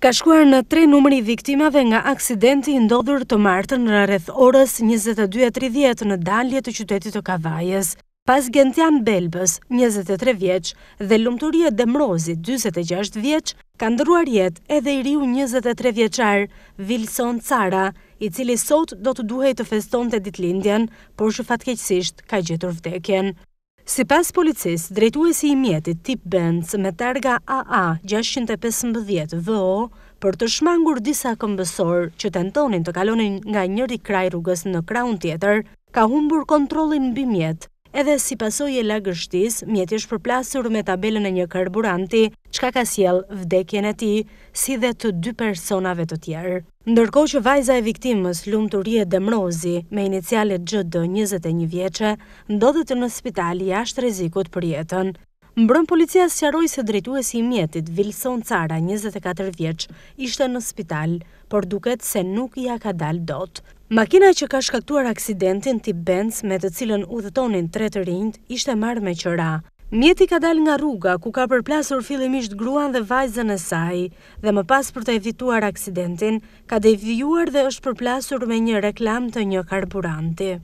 ka shkuar në tre numëri viktimave nga aksidenti ndodhur të martën në rreth orës 22.30 në dalje të qytetit të Kavajës. Pas Gentian Belbës, 23 vjeç, dhe Lumturia Demrozi, 46 vjeç, ka ndëruar jet edhe i riu 23 vjeçar, Vilson Cara, i cili sot do të duhej të feston të ditlindjen, por që fatkeqësisht ka gjetur vdekjen. Si pas policis, drejtuesi i mjetit tip Benz me targa AA 615 VO për të shmangur disa këmbësor që tentonin të kalonin nga njëri kraj rrugës në kraun tjetër, ka humbur kontrolin bimjet Edhe si pasoj e lagështis, mjeti është përplasur me tabelën e një karburanti, qka ka siel vdekjen e ti, si dhe të dy personave të tjerë. Ndërko që vajza e viktimës, lumë të rje dëmrozi, me inicialet dë 21 vjeqe, ndodhët në spitali ashtë rezikut për jetën. Mbrën policia qaroj se drejtuesi i mjetit, Vilson Cara, 24 vjeq, ishte në spital, por duket se nuk i akadal dot. Makina që ka shkaktuar aksidentin tip Benz me të cilën u dhëtonin tre të rind, ishte marrë me qëra. Mjeti ka dal nga rruga, ku ka përplasur fillimisht gruan dhe vajzën e saj, dhe më pas për të evituar aksidentin, ka devijuar dhe është përplasur me një reklam të një karburanti.